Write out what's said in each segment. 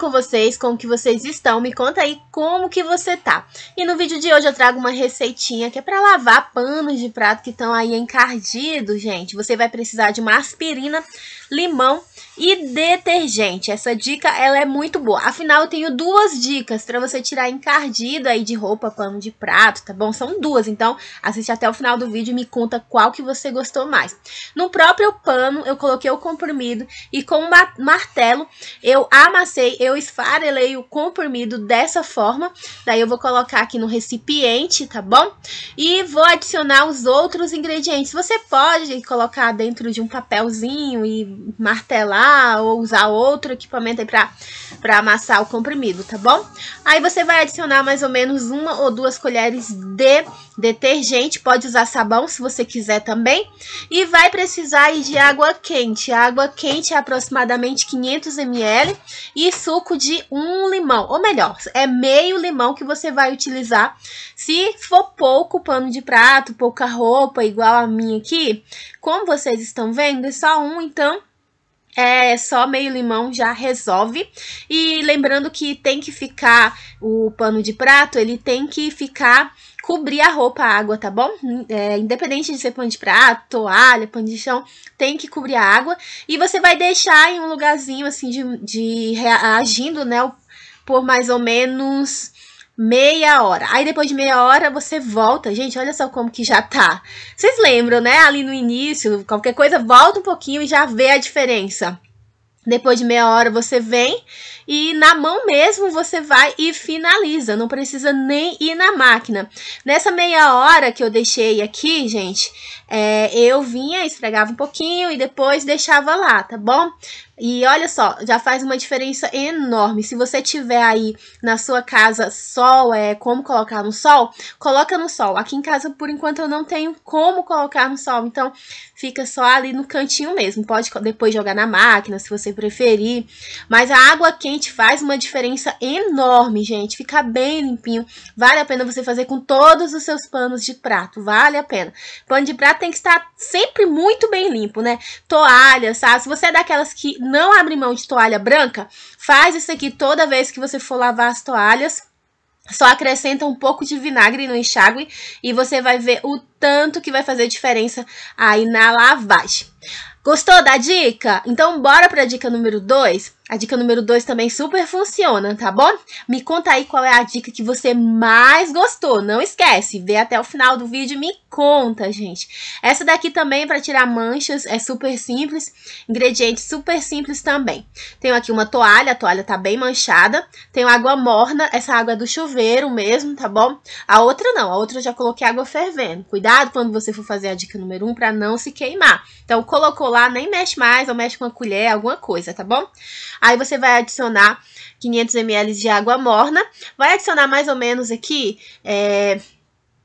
com vocês, como que vocês estão, me conta aí como que você tá. E no vídeo de hoje eu trago uma receitinha que é para lavar panos de prato que estão aí encardidos, gente. Você vai precisar de uma aspirina, limão e detergente. Essa dica, ela é muito boa. Afinal, eu tenho duas dicas para você tirar encardido aí de roupa, pano de prato, tá bom? São duas, então assiste até o final do vídeo e me conta qual que você gostou mais. No próprio pano, eu coloquei o comprimido e com um martelo eu amassei, eu esfarelei o comprimido dessa forma. Daí eu vou colocar aqui no recipiente, tá bom? E vou adicionar os outros ingredientes. Você pode colocar dentro de um papelzinho e martelar ou usar outro equipamento aí pra, pra amassar o comprimido, tá bom? Aí você vai adicionar mais ou menos uma ou duas colheres de detergente. Pode usar sabão se você quiser também. E vai precisar de água quente. A água quente é aproximadamente 500 ml. E suco suco de um limão, ou melhor, é meio limão que você vai utilizar. Se for pouco pano de prato, pouca roupa, igual a minha aqui, como vocês estão vendo, é só um, então é só meio limão já resolve. E lembrando que tem que ficar o pano de prato, ele tem que ficar cobrir a roupa a água, tá bom? Hum, é, independente de ser pano de prato, toalha, pano de chão, tem que cobrir a água. E você vai deixar em um lugarzinho assim de, de reagindo, né? Por mais ou menos meia hora. Aí depois de meia hora você volta. Gente, olha só como que já tá. Vocês lembram, né? Ali no início, qualquer coisa, volta um pouquinho e já vê a diferença. Depois de meia hora você vem e na mão mesmo você vai e finaliza, não precisa nem ir na máquina. Nessa meia hora que eu deixei aqui, gente, é, eu vinha, esfregava um pouquinho e depois deixava lá, tá bom? E olha só, já faz uma diferença enorme. Se você tiver aí na sua casa sol, é como colocar no sol, coloca no sol. Aqui em casa, por enquanto, eu não tenho como colocar no sol, então fica só ali no cantinho mesmo. Pode depois jogar na máquina, se você preferir. Mas a água quente faz uma diferença enorme, gente. Fica bem limpinho. Vale a pena você fazer com todos os seus panos de prato. Vale a pena. Pano de prato tem que estar sempre muito bem limpo, né? Toalha, sabe? Se você é daquelas que não abre mão de toalha branca, faz isso aqui toda vez que você for lavar as toalhas. Só acrescenta um pouco de vinagre no enxágue e você vai ver o tanto que vai fazer diferença aí na lavagem. Gostou da dica? Então bora para a dica número 2? A dica número 2 também super funciona, tá bom? Me conta aí qual é a dica que você mais gostou. Não esquece, vê até o final do vídeo e me conta, gente. Essa daqui também para tirar manchas, é super simples. Ingredientes super simples também. Tenho aqui uma toalha, a toalha tá bem manchada. Tenho água morna, essa água é do chuveiro mesmo, tá bom? A outra não, a outra eu já coloquei água fervendo. Cuidado quando você for fazer a dica número 1 um para não se queimar. Então colocou lá, nem mexe mais, ou mexe com uma colher, alguma coisa, tá bom? Aí você vai adicionar 500 ml de água morna, vai adicionar mais ou menos aqui é,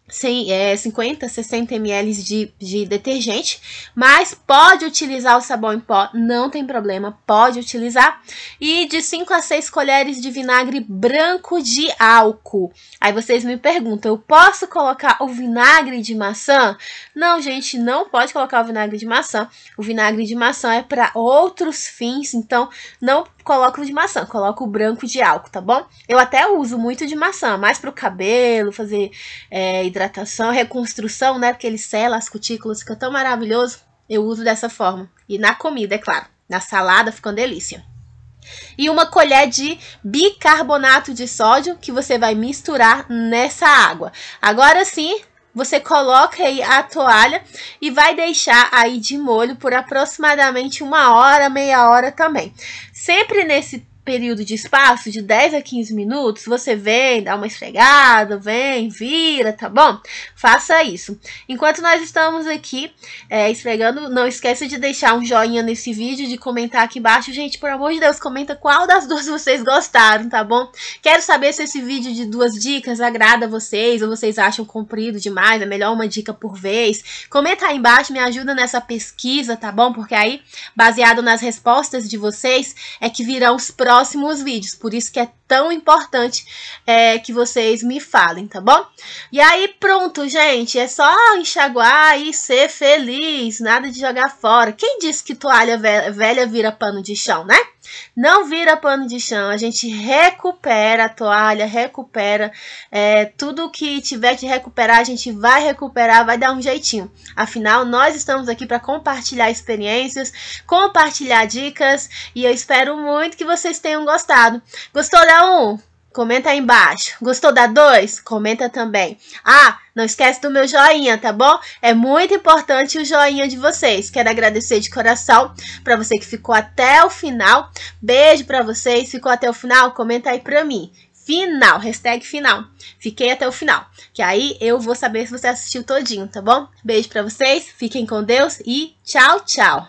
100, é, 50, 60 ml de, de detergente, mas pode utilizar o sabão em pó, não tem problema, pode utilizar. E de 5 a 6 colheres de vinagre branco de álcool. Aí vocês me perguntam, eu posso colocar o vinagre de maçã? Não, gente, não pode colocar o vinagre de maçã. O vinagre de maçã é para outros fins, então não coloca o de maçã, coloca o branco de álcool, tá bom? Eu até uso muito de maçã, mais para o cabelo, fazer é, hidratação, reconstrução, né? Porque ele sela as cutículas, fica tão maravilhoso. Eu uso dessa forma. E na comida, é claro. Na salada fica uma delícia. E uma colher de bicarbonato de sódio que você vai misturar nessa água. Agora sim, você coloca aí a toalha e vai deixar aí de molho por aproximadamente uma hora, meia hora também. Sempre nesse período de espaço de 10 a 15 minutos, você vem, dá uma esfregada, vem, vira, tá bom? Faça isso. Enquanto nós estamos aqui é, esfregando, não esqueça de deixar um joinha nesse vídeo, de comentar aqui embaixo. Gente, por amor de Deus, comenta qual das duas vocês gostaram, tá bom? Quero saber se esse vídeo de duas dicas agrada vocês, ou vocês acham comprido demais, é melhor uma dica por vez. Comenta aí embaixo, me ajuda nessa pesquisa, tá bom? Porque aí, baseado nas respostas de vocês, é que virão os próximos próximos vídeos. Por isso que é tão importante é, que vocês me falem, tá bom? E aí, pronto, gente, é só enxaguar e ser feliz, nada de jogar fora. Quem disse que toalha velha vira pano de chão, né? Não vira pano de chão, a gente recupera a toalha, recupera é, tudo que tiver de recuperar, a gente vai recuperar, vai dar um jeitinho. Afinal, nós estamos aqui para compartilhar experiências, compartilhar dicas e eu espero muito que vocês tenham gostado. Gostou da então, 1? Comenta aí embaixo. Gostou da 2? Comenta também. Ah, não esquece do meu joinha, tá bom? É muito importante o joinha de vocês. Quero agradecer de coração para você que ficou até o final. Beijo para vocês. Ficou até o final? Comenta aí para mim final, hashtag final. Fiquei até o final, que aí eu vou saber se você assistiu todinho, tá bom? Beijo para vocês, fiquem com Deus e tchau, tchau.